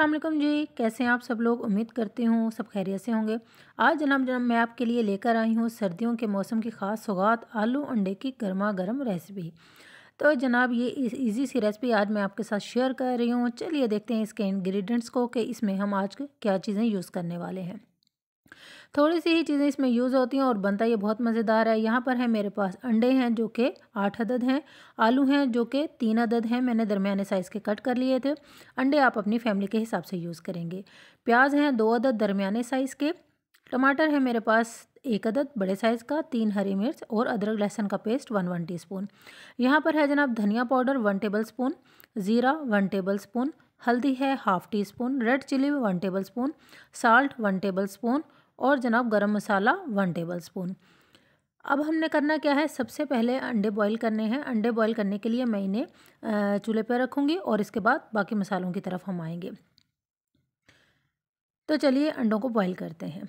असलम जी कैसे हैं आप सब लोग उम्मीद करती हूँ सब खैरियत से होंगे आज जनाब जनाब मैं आपके लिए लेकर आई हूँ सर्दियों के मौसम की ख़ास सौगात आलू अंडे की गर्मा गर्म रेसिपी तो जनाब ये इजी सी रेसिपी आज मैं आपके साथ शेयर कर रही हूँ चलिए देखते हैं इसके इंग्रेडिएंट्स को कि इसमें हम आज क्या चीज़ें यूज़ करने वाले हैं थोड़ी सी ही चीज़ें इसमें यूज़ होती हैं और बनता ये बहुत मज़ेदार है यहाँ पर है मेरे पास अंडे हैं जो कि आठ अदद हैं आलू हैं जो कि तीन अदद हैं मैंने दरमियाने साइज़ के कट कर लिए थे अंडे आप अपनी फैमिली के हिसाब से यूज़ करेंगे प्याज हैं दो अदद दरमियाने साइज़ के टमाटर है मेरे पास एक अदद बड़े साइज़ का तीन हरी मिर्च और अदरक लहसन का paste one one teaspoon यहाँ पर है जनाब धनिया पाउडर वन टेबल स्पून ज़ीरा वन टेबल स्पून हल्दी है half teaspoon red chili one tablespoon salt one tablespoon और जनाब गरम मसाला वन टेबल स्पून अब हमने करना क्या है सबसे पहले अंडे बॉईल करने हैं अंडे बॉईल करने के लिए मैं इन्हें चूल्हे पर रखूँगी और इसके बाद बाकी मसालों की तरफ हम आएंगे तो चलिए अंडों को बॉईल करते हैं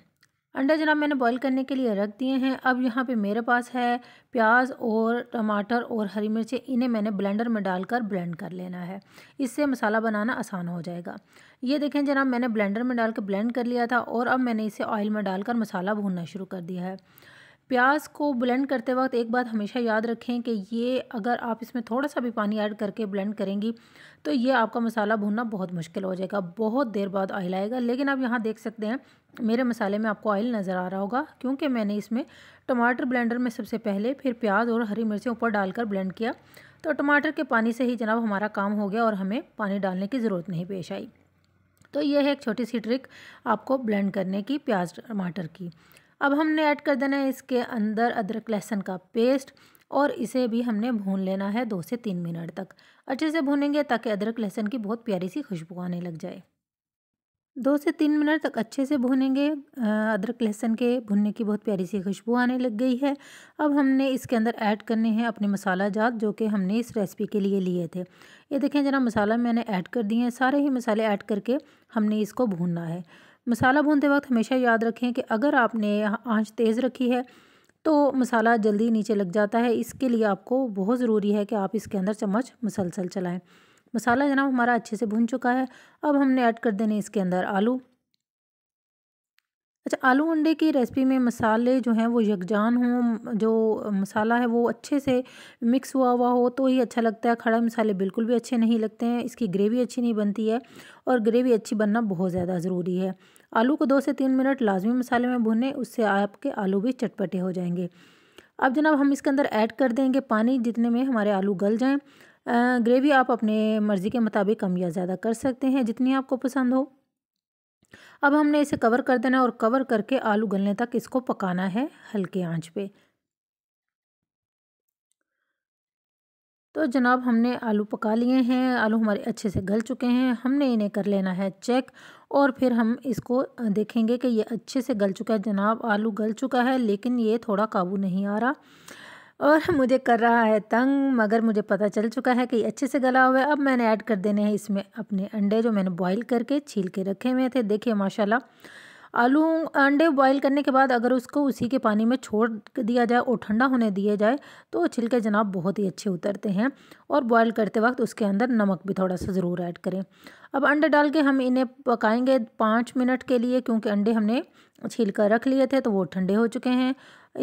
अंडा जनाब मैंने बॉईल करने के लिए रख दिए हैं अब यहाँ पे मेरे पास है प्याज और टमाटर और हरी मिर्चें इन्हें मैंने ब्लेंडर में डालकर ब्लेंड कर लेना है इससे मसाला बनाना आसान हो जाएगा ये देखें जनाब मैंने ब्लेंडर में डालकर ब्लेंड कर लिया था और अब मैंने इसे ऑयल में डालकर मसाला भूनना शुरू कर दिया है प्याज को ब्लेंड करते वक्त एक बात हमेशा याद रखें कि ये अगर आप इसमें थोड़ा सा भी पानी ऐड करके ब्लेंड करेंगी तो ये आपका मसाला भुनना बहुत मुश्किल हो जाएगा बहुत देर बाद ऑयल आएगा लेकिन आप यहाँ देख सकते हैं मेरे मसाले में आपको ऑयल नज़र आ रहा होगा क्योंकि मैंने इसमें टमाटर ब्लेंडर में सबसे पहले फिर प्याज और हरी मिर्चें ऊपर डालकर ब्लेंड किया तो टमाटर के पानी से ही जनाब हमारा काम हो गया और हमें पानी डालने की ज़रूरत नहीं पेश आई तो यह है एक छोटी सी ट्रिक आपको ब्लेंड करने की प्याज टमाटर की अब हमने ऐड कर देना है इसके अंदर अदरक लहसुन का पेस्ट और इसे भी हमने भून लेना है दो से तीन मिनट तक अच्छे से भूनेंगे ताकि अदरक लहसुन की बहुत प्यारी सी खुशबू आने लग जाए दो से तीन मिनट तक अच्छे से भूनेंगे अदरक लहसुन के भुनने की बहुत प्यारी सी खुशबू आने लग गई है अब हमने इसके अंदर ऐड करने हैं अपने मसाला जात जो कि हमने इस रेसिपी के लिए लिए थे ये देखें जना मसाला मैंने ऐड कर दिए हैं सारे ही मसाले ऐड करके हमने इसको भूनना है मसाला भूनते वक्त हमेशा याद रखें कि अगर आपने आंच तेज़ रखी है तो मसाला जल्दी नीचे लग जाता है इसके लिए आपको बहुत ज़रूरी है कि आप इसके अंदर चम्मच मसलसल चलाएं मसाला जनाब हमारा अच्छे से भुन चुका है अब हमने ऐड कर देने इसके अंदर आलू अच्छा आलू अंडे की रेसिपी में मसाले जो हैं वो यकजान हों जो मसाला है वो अच्छे से मिक्स हुआ हुआ हो तो ही अच्छा लगता है खड़ा मसाले बिल्कुल भी अच्छे नहीं लगते हैं इसकी ग्रेवी अच्छी नहीं बनती है और ग्रेवी अच्छी बनना बहुत ज़्यादा ज़रूरी है आलू को दो से तीन मिनट लाजमी मसाले में भुने उससे आपके आलू भी चटपटे हो जाएंगे अब जनाब हम इसके अंदर ऐड कर देंगे पानी जितने में हमारे आलू गल जाएँ ग्रेवी आप अपने मर्ज़ी के मुताबिक कम या ज़्यादा कर सकते हैं जितनी आपको पसंद हो अब हमने इसे कवर कर देना और कवर करके आलू गलने तक इसको पकाना है हल्के आंच पे तो जनाब हमने आलू पका लिए हैं आलू हमारे अच्छे से गल चुके हैं हमने इन्हें कर लेना है चेक और फिर हम इसको देखेंगे कि ये अच्छे से गल चुका है जनाब आलू गल चुका है लेकिन ये थोड़ा काबू नहीं आ रहा और मुझे कर रहा है तंग मगर मुझे पता चल चुका है कि अच्छे से गला हुआ है अब मैंने ऐड कर देने हैं इसमें अपने अंडे जो मैंने बॉईल करके छील के रखे हुए थे देखिए माशाल्लाह आलू अंडे बॉईल करने के बाद अगर उसको उसी के पानी में छोड़ दिया जाए और ठंडा होने दिए जाए तो छिलके जनाब बहुत ही अच्छे उतरते हैं और बॉईल करते वक्त उसके अंदर नमक भी थोड़ा सा ज़रूर ऐड करें अब अंडे डाल के हम इन्हें पकाएंगे पाँच मिनट के लिए क्योंकि अंडे हमने छील कर रख लिए थे तो वो ठंडे हो चुके हैं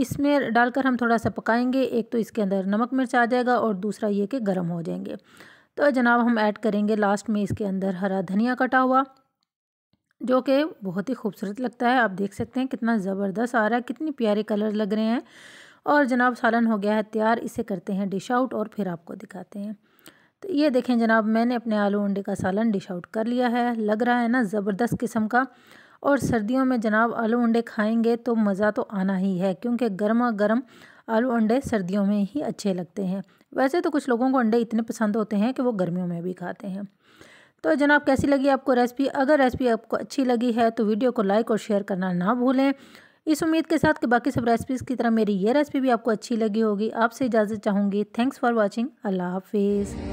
इसमें डालकर हम थोड़ा सा पकाएंगे एक तो इसके अंदर नमक मिर्च आ जाएगा और दूसरा ये कि गर्म हो जाएंगे तो जनाब हम ऐड करेंगे लास्ट में इसके अंदर हरा धनिया कटा हुआ जो कि बहुत ही खूबसूरत लगता है आप देख सकते हैं कितना ज़बरदस्त आ रहा है कितनी प्यारे कलर लग रहे हैं और जनाब सालन हो गया है तैयार इसे करते हैं डिश आउट और फिर आपको दिखाते हैं तो ये देखें जनाब मैंने अपने आलू अंडे का सालन डिश आउट कर लिया है लग रहा है ना ज़बरदस्त किस्म का और सर्दियों में जनाब आलू अंडे खाएंगे तो मज़ा तो आना ही है क्योंकि गर्मा गर्म आलू अंडे सर्दियों में ही अच्छे लगते हैं वैसे तो कुछ लोगों को अंडे इतने पसंद होते हैं कि वो गर्मियों में भी खाते हैं तो जनाब कैसी लगी आपको रेसिपी अगर रेसिपी आपको अच्छी लगी है तो वीडियो को लाइक और शेयर करना ना भूलें इस उम्मीद के साथ कि बाकी सब रेसिपीज़ की तरह मेरी ये रेसिपी भी आपको अच्छी लगी होगी आपसे इजाज़त चाहूँगी थैंक्स फॉर वॉचिंग अल्लाह हाफिज़